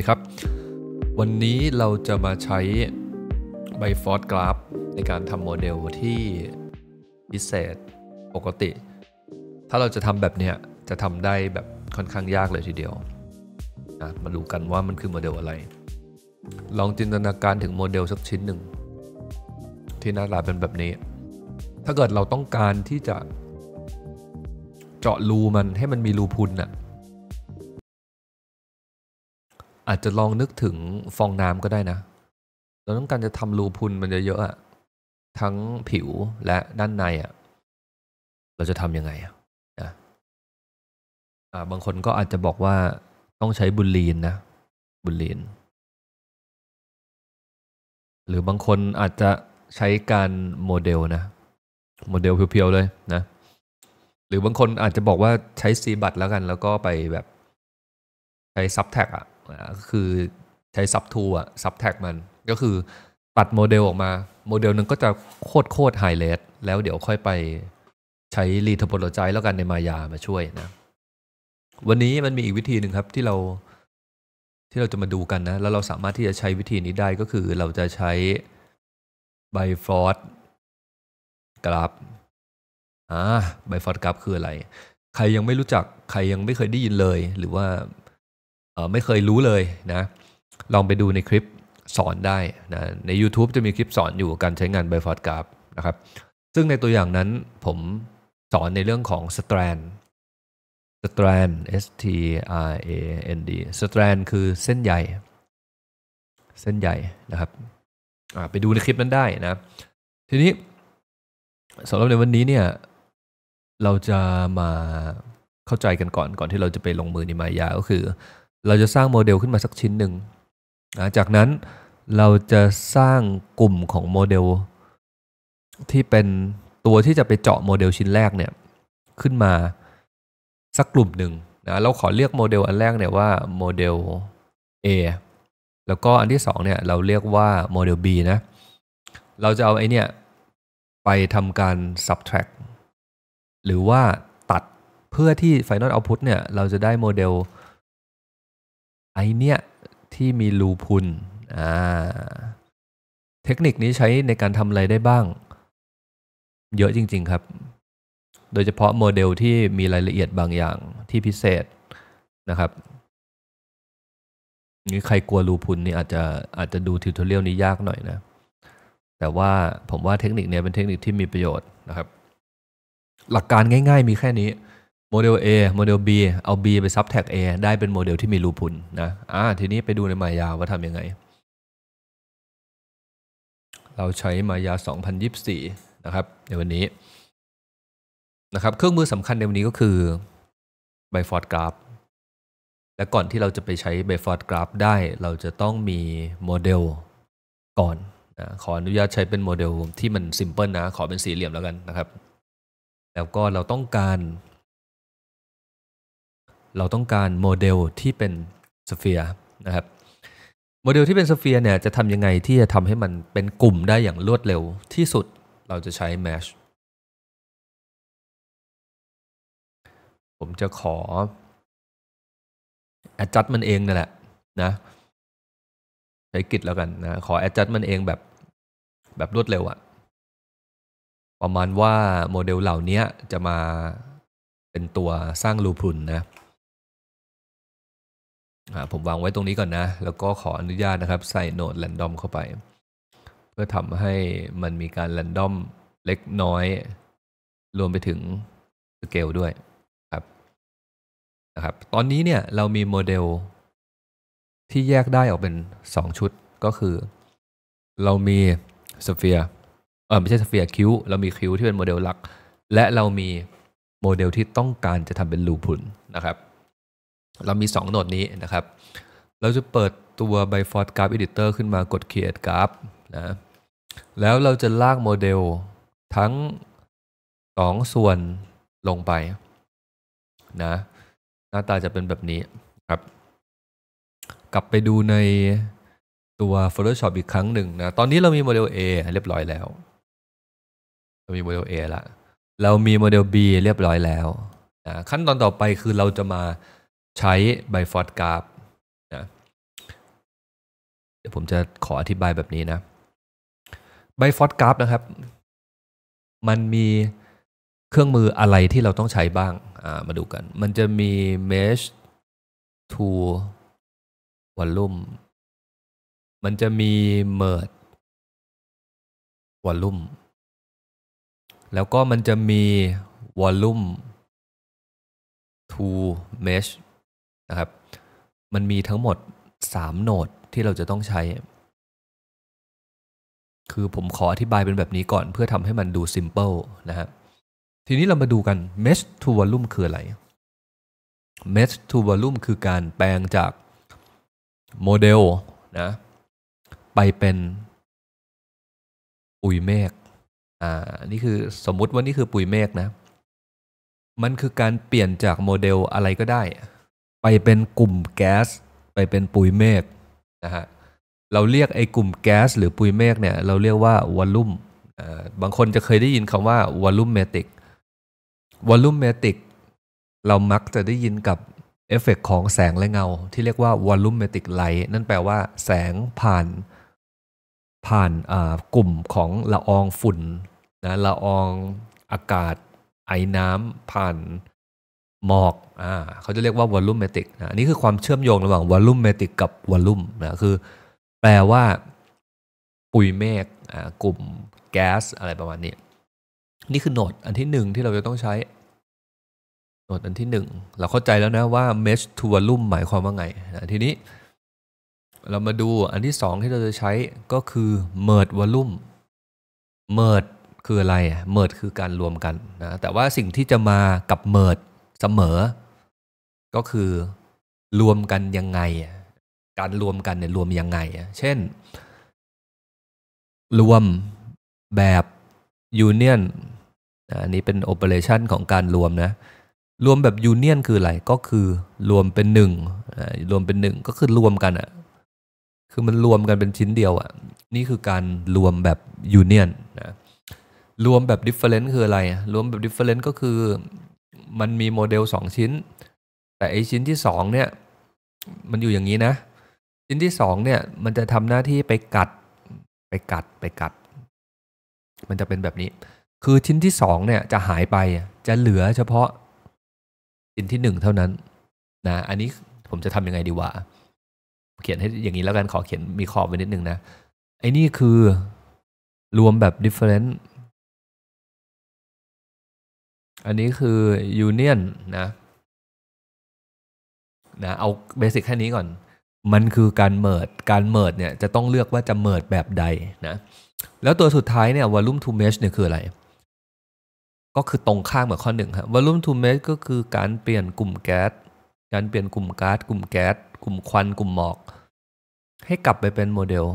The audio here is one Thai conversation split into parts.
ดีครับวันนี้เราจะมาใช้ใบฟอสกราฟในการทำโมเดลที่พิเศษปกติ ถ้าเราจะทำแบบนี้จะทำได้แบบค่อนข้างยากเลยทีเดียว มาดูกันว่ามันคือโมเดลอะไร ลองจินตนาการถึงโมเดลสักชิ้นหนึ่ง ที่หน้าตาเป็นแบบนี้ ถ้าเกิดเราต้องการที่จะเจาะรูมันให้มันมีรูพุนน่ะอาจจะลองนึกถึงฟองน้ำก็ได้นะ เราต้องการจะทำรูพุนมันเยอะๆอะทั้งผิวและด้านในอะ่ะ เราจะทำยังไงอะนะอ่าบางคนก็อาจจะบอกว่าต้องใช้บุลลีนนะบุลลีน หรือบางคนอาจจะใช้การโมเดลนะ โมเดลเพียวๆเลยนะ หรือบางคนอาจจะบอกว่าใช้ซีบัตแล้วกัน แล้วก็ไปแบบ ใช้ซับแท็กอะนะก็คือใช้ซับทูอ่ะซับแท็กมัน ก็คือตัดโมเดลออกมาโมเดลหนึ่งก็จะโคตร โคตรไฮเลทแล้วเดี๋ยวค่อยไปใช้รีทโบโลจแล้วกันในมายามาช่วยนะ วันนี้มันมีอีกวิธีหนึ่งครับที่เราที่เราจะมาดูกันนะ แล้วเราสามารถที่จะใช้วิธีนี้ได้ก็คือเราจะใช้ไบฟอร์ดกราฟอ่าไบฟอร์ดกราฟคืออะไร ใครยังไม่รู้จักใครยังไม่เคยได้ยินเลยหรือว่าไม่เคยรู้เลยนะ ลองไปดูในคลิปสอนได้นะใน YouTube จะมีคลิปสอนอยู่การใช้งาน b บฟอร์ดกราฟนะครับ ซึ่งในตัวอย่างนั้นผมสอนในเรื่องของสแตรนสแตรน s t r a n d สแตรนคือเส้นใยเส้นใยนะครับไปดูในคลิปนั้นได้นะทีนี้สำหรับในวันนี้เนี่ย เราจะมาเข้าใจกันก่อนก่อนที่เราจะไปลงมือในมายา ก็คือเราจะสร้างโมเดลขึ้นมาสักชิ้นหนึ่ง จากนั้นเราจะสร้างกลุ่มของโมเดลที่เป็นตัวที่จะไปเจาะโมเดลชิ้นแรกเนี่ยขึ้นมาสักกลุ่มหนึ่งนะเราขอเรียกโมเดลอันแรกเนี่ยว่าโมเดล A แล้วก็อันที่ 2เนี่ยเราเรียกว่าโมเดล B นะเราจะเอาไอเนี่ย ไปทำการ subtract หรือว่าตัดเพื่อที่ final output เนี่ยเราจะได้โมเดลอไเนี่ยที่มีรูพุน อ่า เทคนิคนี้ใช้ในการทำอะไรได้บ้าง เยอะจริง ๆครับ โดยเฉพาะโมเดลที่มีรายละเอียดบางอย่างที่พิเศษนะครับนี่ใครกลัวรูพุนนี่อาจจะอาจจะดูทิวทอเรียลนี้ยากหน่อยนะ แต่ว่าผมว่าเทคนิคนี้เป็นเทคนิคที่มีประโยชน์นะครับ หลักการง่าย ๆ มีแค่นี้โมเดล A โมเดล B เอา B ไปซับแท็ก A ได้เป็นโมเดลที่มีรูพุนนะ อ่า ทีนี้ไปดูในมายาว่าทำยังไง เราใช้มายา2024 นะครับ ในวันนี้นะครับเครื่องมือสำคัญในวันนี้ก็คือ b บฟอร์ดกราฟและก่อนที่เราจะไปใช้ b บฟอร์ดกราฟได้เราจะต้องมีโมเดล ก่อนนะขออนุญาตใช้เป็นโมเดลที่มันิมเพิลนะ ขอเป็นสี่เหลี่ยมแล้วกันนะครับ แล้วก็เราต้องการเราต้องการโมเดลที่เป็นสเฟียร์นะครับ โมเดลที่เป็นสเฟียร์เนี่ยจะทำยังไงที่จะทำให้มันเป็นกลุ่มได้อย่างรวดเร็วที่สุดเราจะใช้ Mesh ผมจะขอ adjust มันเองนั่นแหละ นะใช้กิจแล้วกันนะขอ adjust มันเองแบบแบบรวดเร็วอะประมาณว่าโมเดลเหล่านี้จะมาเป็นตัวสร้างรูพุนนะผมวางไว้ตรงนี้ก่อนนะ แล้วก็ขออนุญาตนะครับ ใส่โนดแรนดอมเข้าไป เพื่อทำให้มันมีการแรนดอมเล็กน้อย รวมไปถึงสเกลด้วยครับนะครับ ตอนนี้เนี่ยเรามีโมเดล ที่แยกได้ออกเป็น 2 ชุดก็คือ เรามีสเฟียเออไม่ใช่สเฟียคิวเรามีคิวที่เป็นโมเดลหลัก และเรามีโมเดลที่ต้องการจะทำเป็นลูพุนนะครับเรามี2โหนดนี้นะครับ เราจะเปิดตัว Byford Graph Editor ขึ้นมา กด Create Graph นะ แล้วเราจะลากโมเดลทั้ง 2 ส่วนลงไปนะ หน้าตาจะเป็นแบบนี้ครับ กลับไปดูในตัว Photoshop อีกครั้งหนึ่งนะ ตอนนี้เรามีโมเดล A เรียบร้อยแล้ว เรามีโมเดล A ละ เรามีโมเดล B เรียบร้อยแล้วนะขั้นตอนต่อไปคือเราจะมาใช้ไบฟอร์ดกราฟนะเดี๋ยวผมจะขออธิบายแบบนี้นะไบฟอร์ดกราฟนะครับ มันมีเครื่องมืออะไรที่เราต้องใช้บ้างามาดูกัน มันจะมี mesh to volume มันจะมี merge volume แล้วก็มันจะมี volume to mesh ะครับมันมีทั้งหมด 3 โหนดที่เราจะต้องใช้ คือผมขออธิบายเป็นแบบนี้ก่อนเพื่อทำให้มันดู simple นะฮะทีนี้เรามาดูกัน mesh to volume คืออะไร mesh to volume คือการแปลงจากโมเดลนะไปเป็นปุ๋ยเมฆอ่า นี่คือสมมุติว่านี่คือปุ๋ยเมฆนะ มันคือการเปลี่ยนจากโมเดลอะไรก็ได้ไปเป็นกลุ่มแก๊สไปเป็นปุยเมฆนะฮะเราเรียกไอ้กลุ่มแก๊ส หรือปุยเมฆเนี่ยเราเรียกว่าวอลลุ่มบางคนจะเคยได้ยินคำว่าวอลลุ่มเมติกวอลลุ่มเมติกเรามักจะได้ยินกับเอฟเฟกของแสงและเงา ที่เรียกว่าวอลลุ่มเมติกไลท์นั่นแปลว่าแสงผ่านผ่านกลุ่มของละอองฝุ่นนะละอองอากาศไอ้น้ำผ่านหมอกอ่าเขาจะเรียกว่าวอลลุ่มเมติกนะนี่คือความเชื่อมโยงระหว่างวอลลุ่มเมติกกับวอลลุ่มนะ คือ แปลว่า ปุยเมฆอ่า กลุ่มแก๊สอะไรประมาณนี้ นี่คือโหนดอันที่หนึ่งที่เราจะต้องใช้โหนดอันที่หนึ่ง เราเข้าใจแล้วนะว่าเมชทูวอลลุ่มหมายความว่าไงนะทีนี้ เรามาดูอันที่สองที่เราจะใช้ก็คือเมิร์ดวอลลุ่มเมิร์ดคืออะไรเมิร์ดคือการรวมกันนะ แต่ว่าสิ่งที่จะมากับเมิร์ดเสมอก็คือรวมกันยังไง การรวมกันเนี่ยรวมยังไง เช่น รวมแบบยูเนียนอันนี้เป็นโอเปอเรชันของการรวมนะ รวมแบบยูเนียนคืออะไร ก็คือรวมเป็นหนึ่ง รวมเป็นหนึ่งก็คือรวมกันอะคือมันรวมกันเป็นชิ้นเดียวอะนี่คือการรวมแบบยูเนียนนะ รวมแบบดิฟเฟอเรนซ์คืออะไร รวมแบบดิฟเฟอเรนซ์ก็คือมันมีโมเดล 2 ชิ้น แต่ไอชิ้นที่2เนี่ยมันอยู่อย่างนี้นะ ชิ้นที่2เนี่ยมันจะทำหน้าที่ไปกัดไปกัดไปกัด มันจะเป็นแบบนี้ คือชิ้นที่2เนี่ยจะหายไปจะเหลือเฉพาะชิ้นที่1เท่านั้นนะอันนี้ผมจะทำยังไงดีวะเขียนให้อย่างนี้แล้วกันขอเขียนมีขอบไว้นิดนึงนะไอ้นี่คือรวมแบบ different อันนี้คือยูเนียนนะนะ เอาเบสิกแค่นี้ก่อน มันคือการเมิดการเมิดเนี่ยจะต้องเลือกว่าจะเมิดแบบใดนะแล้วตัวสุดท้ายเนี่ยวอลุ่มทูเมชเนี่ยคืออะไร ก็คือตรงข้ามกับข้อหนึ่งครับวอลุ่มทูเมชก็คือการเปลี่ยนกลุ่มแก๊สการเปลี่ยนกลุ่มก๊าซกลุ่มแก๊สกลุ่มควันกลุ่มหมอก ให้กลับไปเป็นโมเดล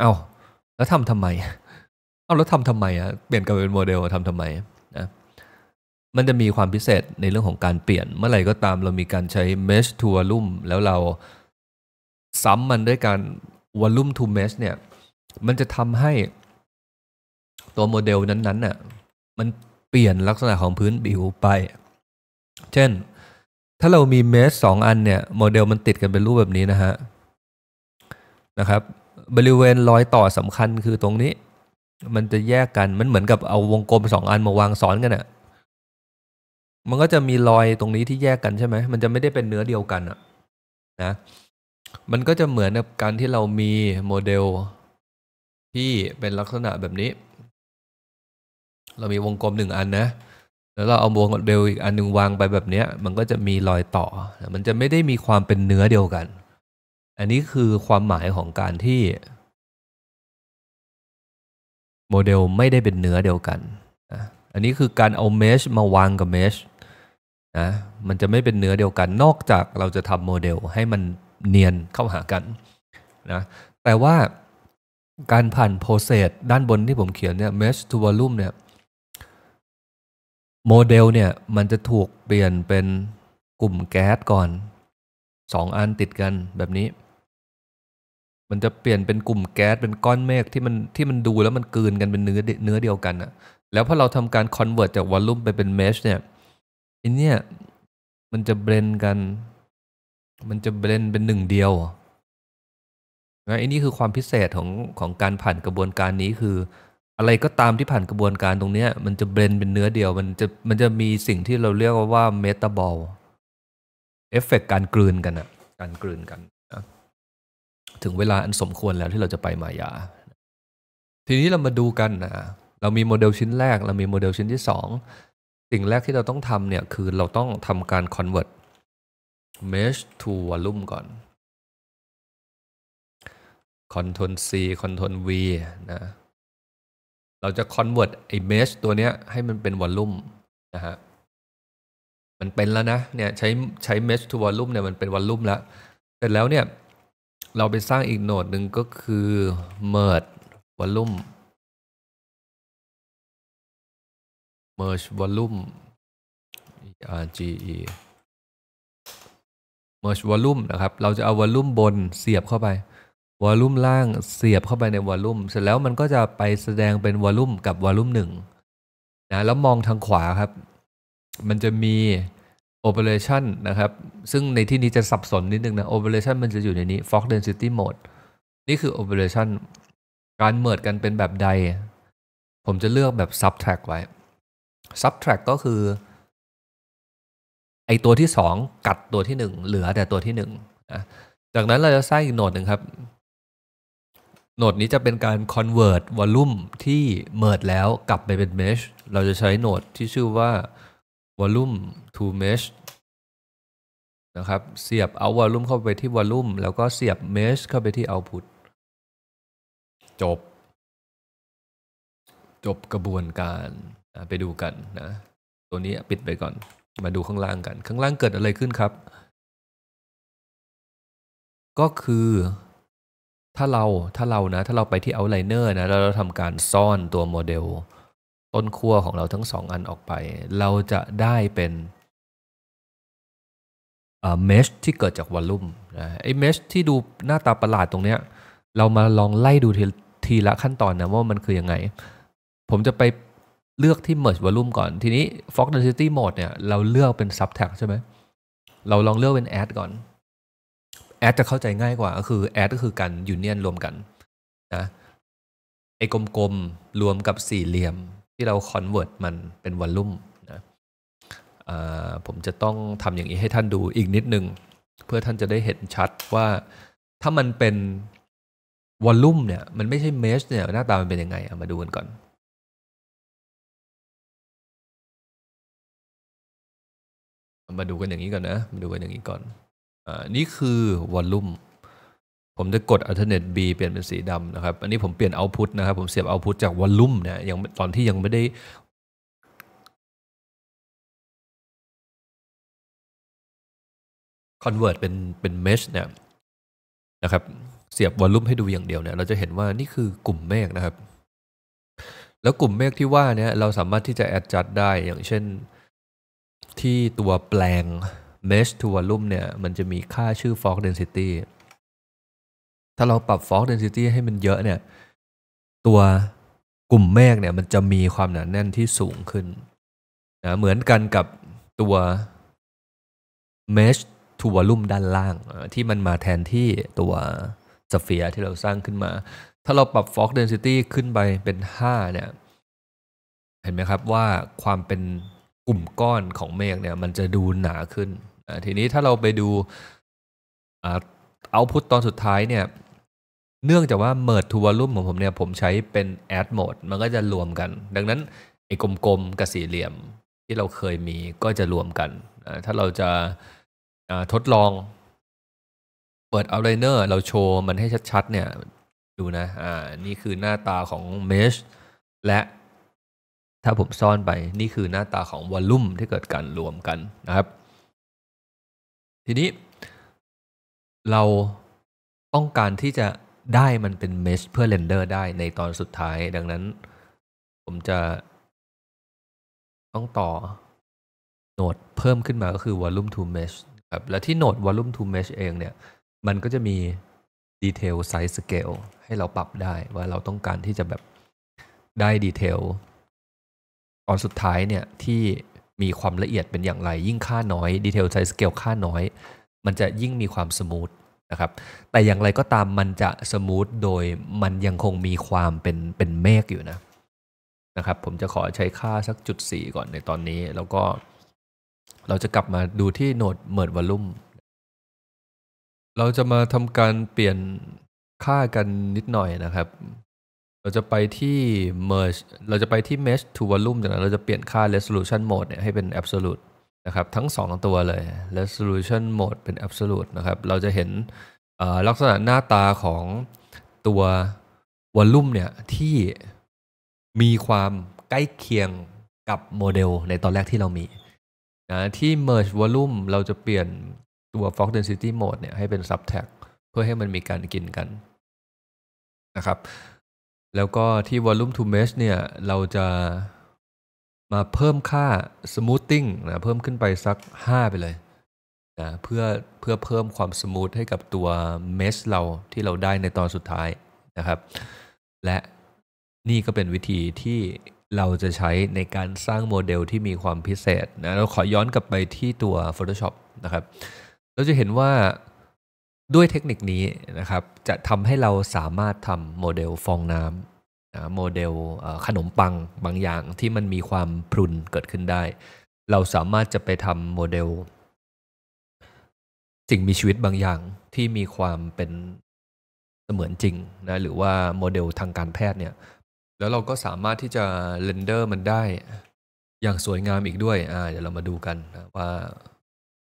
เอา้าแล้วทำทำไม เอาแล้วทำทำไมอะเปลี่ยนกลับเป็นโมเดลทำทำไมมันจะมีความพิเศษในเรื่องของการเปลี่ยน เมื่อไหร่ก็ตามเรามีการใช้ mesh to volume แล้วเราซ้ำมันด้วยการ volume to mesh เนี่ยมันจะทำให้ตัวโมเดลนั้นๆน่ะมันเปลี่ยนลักษณะของพื้นผิวไป เช่นถ้าเรามีเมสสองอันเนี่ยโมเดลมันติดกันเป็นรูปแบบนี้นะฮะนะครับบริเวณรอยต่อสำคัญคือตรงนี้ มันจะแยกกันมันเหมือนกับเอาวงกลมสองอันมาวางซ้อนกันอะมันก็จะมีรอยตรงนี้ที่แยกกันใช่ไหมมันจะไม่ได้เป็นเนื้อเดียวกันอะนะ มันก็จะเหมือนกับการที่เรามีโมเดล ที่เป็นลักษณะแบบนี้ เรามีวงกลมหนึ่งอันนะ แล้วเราเอาวงเดลอีกอันหนึ่งวางไปแบบนี้ มันก็จะมีรอยต่อ มันจะไม่ได้มีความเป็นเนื้อเดียวกัน อันนี้คือความหมายของการที่ โมเดลไม่ได้เป็นเนื้อเดียวกัน อันนี้คือการเอาเมชมาวางกับเมชนะมันจะไม่เป็นเนื้อเดียวกัน นอกจากเราจะทำโมเดลให้มันเนียนเข้าหากันนะ แต่ว่าการผ่านโปรเซสด้านบนที่ผมเขียนเนี่ย mesh to volume เนี่ยโมเดลเนี่ยมันจะถูกเปลี่ยนเป็นกลุ่มแก๊สก่อน 2อันติดกันแบบนี้ มันจะเปลี่ยนเป็นกลุ่มแก๊สเป็นก้อนเมฆที่มันที่มันดูแล้วมันกืนกันเป็นเนื้อเนื้อเดียวกันอะแล้วพอเราทำการคอนเวิร์ตจากวอลลุ่มไปเป็นเมชเนี่ยอันเนี้ยมันจะเบรนกัน มันจะเบรนเป็นหนึ่งเดียวนะอันนี้คือความพิเศษของของการผ่านกระบวนการนี้คือ อะไรก็ตามที่ผ่านกระบวนการตรงเนี้ยมันจะเบรนเป็นเนื้อเดียวมันจะมันจะมีสิ่งที่เราเรียกว่าเมตาบอลเอฟเฟกการกลืนกันอะการกลืนกันนะถึงเวลาอันสมควรแล้วที่เราจะไปมายา ทีนี้เรามาดูกันนะเรามีโมเดลชิ้นแรกเรามีโมเดลชิ้นที่สองสิ่งแรกที่เราต้องทำเนี่ย คือเราต้องทำการ convert mesh to volume ก่อน control c control v นะเราจะ convert ไอ้ mesh ตัวเนี้ย ให้มันเป็น volume นะฮะมันเป็นแล้วนะเนี่ยใช้ใช้ mesh to volume เนี่ยมันเป็น volume แล้วเสร็จแล้วเนี่ย เราไปสร้างอีกโหนดหนึ่งก็คือ merge volume merge volume erge merge volume นะครับ เราจะเอา volume บนเสียบเข้าไป volume ล่างเสียบเข้าไปใน volume เสร็จแล้วมันก็จะไปแสดงเป็น volume กับ volume หนึ่งนะแล้วมองทางขวาครับ มันจะมี operation นะครับ ซึ่งในที่นี้จะสับสนนิดนึงนะ operation มันจะอยู่ในนี้ fog density mode นี่คือ operation การเมิดกันเป็นแบบใด ผมจะเลือกแบบ subtract ไว้ subtract ก็คือ ไอตัวที่สองกัดตัวที่หนึ่งเหลือแต่ตัวที่งนะจากนั้นเราจะสร้างอีกโหนดหนึ่งครับโหนดนี้จะเป็นการ convert volume ที่ merge แล้วกลับไปเป็น mesh เราจะใช้โหนดที่ชื่อว่า volume to mesh นะครับเสียบเอา volume เข้าไปที่ volume แล้วก็เสียบ mesh เข้าไปที่ output จบ จบกระบวนการไปดูกันนะ ตัวนี้ปิดไปก่อน มาดูข้างล่างกัน ข้างล่างเกิดอะไรขึ้นครับ ก็คือถ้าเราถ้าเรานะถ้าเราไปที่เอาไลเนะแล้วเราทำการซ่อนตัวโมเดล ต้นขั้วของเราทั้งสองอันออกไป เราจะได้เป็นเมชที่เกิดจากวอลลุ่มนะไอ้เมชที่ดูหน้าตาประหลาดตรงเนี้ยเรามาลองไล่ดูทีทละขั้นตอนนะว่ามันคือยังไง ผมจะไปเลือกที่ merge volume ก่อนทีนี้ f o g density mode เนี่ย เราเลือกเป็น sub tag ใช่ไหมเราลองเลือกเป็น add ก่อน add จะเข้าใจง่ายกว่าก็คือ add ก็คือการ union รวมกันนะไอ้กลมๆ รวมกับสี่เหลี่ยมที่เรา convert มันเป็น volume นะผมจะต้องทำอย่างนี้ให้ท่านดูอีกนิดนึง เพื่อท่านจะได้เห็นชัดว่าถ้ามันเป็นวอลลุ่มเนี่ยมันไม่ใช่เมชเนี่ยหน้าตามันเป็นยังไงเอามาดูกันก่อนมาดูกันอย่างนี้ก่อนนะมาดูกันอย่างนี้ก่อน อ่า นี่คือวอลลุ่ม ผมจะกด alternate B เปลี่ยนเป็นสีดำนะครับ อันนี้ผมเปลี่ยนาต์พุตนะครับ ผมเสียบาต์พุตจากวอลลุ่มเนี่ย ยังตอนที่ยังไม่ได้คอนเวิร์ตเป็นเป็นเมชเนี่ยนะครับ เสียบวอลลุ่มให้ดูอย่างเดียวเนี่ย เราจะเห็นว่านี่คือกลุ่มเมฆนะครับ แล้วกลุ่มเมฆที่ว่าเนี่ย เราสามารถที่จะแอดจัดได้ อย่างเช่นที่ตัวแปลง mesh to volume เนี่ยมันจะมีค่าชื่อ fog density ถ้าเราปรับ fog density ให้มันเยอะเนี่ยตัวกลุ่มเมฆเนี่ยมันจะมีความหนาแน่นที่สูงขึ้นนะเหมือนกันกับตัว mesh to volume ด้านล่างที่มันมาแทนที่ตัวเฟียร์ที่เราสร้างขึ้นมา ถ้าเราปรับ fog density ขึ้นไปเป็น5เนี่ยเห็นไหมครับว่าความเป็นกลุ่มก้อนของเมฆเนี่ยมันจะดูหนาขึ้น ทีนี้ถ้าเราไปดูเอาพุทตอนสุดท้ายเนี่ย เนื่องจากว่าเมิร์ดทัวรลุ่มของผมเนี่ย ผมใช้เป็นแอดโหมดมันก็จะรวมกัน ดังนั้นไอ้กลมๆกับสี่เหลี่ยมที่เราเคยมีก็จะรวมกัน ถ้าเราจะทดลอง เปิดเอาไลเนอร์เราโชว์มันให้ชัดๆ เนี่ย ดูนะอ่านี่คือหน้าตาของเมชและถ้าผมซ่อนไป นี่คือหน้าตาของวอลลุ่มที่เกิดการรวมกันนะครับ ทีนี้เราต้องการที่จะได้มันเป็นเมชเพื่อเรนเดอร์ได้ในตอนสุดท้ายดังนั้น ผมจะต้องต่อโหนดเพิ่มขึ้นมาก็คือ volume to mesh ครับและที่โหนด volume to mesh เองเนี่ย มันก็จะมี detail size scale ให้เราปรับได้ ว่าเราต้องการที่จะแบบได้ดีเทลตอนสุดท้ายเนี่ยที่มีความละเอียดเป็นอย่างไร ยิ่งค่าน้อย ดีเทลไซส์สเกลค่าน้อย มันจะยิ่งมีความสมูทนะครับแต่อย่างไรก็ตามมันจะสมูทโดยมันยังคงมีความเป็นเป็นเมฆอยู่นะนะครับ ผมจะขอใช้ค่าสักจุดสี่ก่อนในตอนนี้แล้วก็เราจะกลับมาดูที่โหนดเิร์ดวอลลุ่มเราจะมาทำการเปลี่ยนค่ากันนิดหน่อยนะครับเราจะไปที่ merge เราจะไปที่ mesh to volume จากนั้นเราจะเปลี่ยนค่า resolution mode เนี่ยให้เป็น absolute นะครับ ทั้ง 2 ตัวเลย resolution mode เป็น absolute นะครับ เราจะเห็นลักษณะหน้าตาของตัว volume เนี่ยที่มีความใกล้เคียงกับโมเดล ในตอนแรกที่เรามีนะที่ merge volume เราจะเปลี่ยนตัว fog density mode เนี่ยให้เป็น subtract เพื่อให้มันมีการกินกันนะครับแล้วก็ที่ volume to mesh เนี่ยเราจะมาเพิ่มค่า smoothing นะเพิ่มขึ้นไปสัก 5 ไปเลยนะเพื่อเพื่อเพิ่มความสมูทให้กับตัว mesh เราที่เราได้ในตอนสุดท้ายนะครับ และนี่ก็เป็นวิธีที่เราจะใช้ในการสร้างโมเดลที่มีความพิเศษนะเราขอย้อนกลับไปที่ตัว Photoshop นะครับ เราจะเห็นว่าด้วยเทคนิคนี้นะครับจะทำให้เราสามารถทำโมเดลฟองน้ำโมเดลขนมปังบางอย่างที่มันมีความพรุนเกิดขึ้นได้ เราสามารถจะไปทำโมเดล สิ่งมีชีวิตบางอย่างที่มีความเป็นเสมือนจริงนะหรือว่าโมเดลทางการแพทย์เนี่ยแล้วเราก็สามารถที่จะเรนเดอร์มันได้อย่างสวยงามอีกด้วยเดี๋ยวเรามาดูกันนะว่า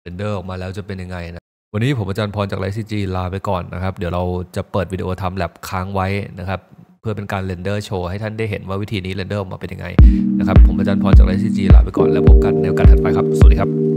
เรนเดอร์ออกมาแล้วจะเป็นยังไงนะวันนี้ผมอาจารย์พรจากไลซีจีลาไปก่อนนะครับเดี๋ยวเราจะเปิดวิดีโอทำแลบค้างไว้นะครับเพื่อเป็นการเรนเดอร์โชว์ให้ท่านได้เห็นว่าวิธีนี้เรนเดอร์ออกมาเป็นยังไงนะครับผมอาจารย์พรจากไลซีจีลาไปก่อนแล้วพบกัน ในโอกาสถัดไปครับ สวัสดีครับ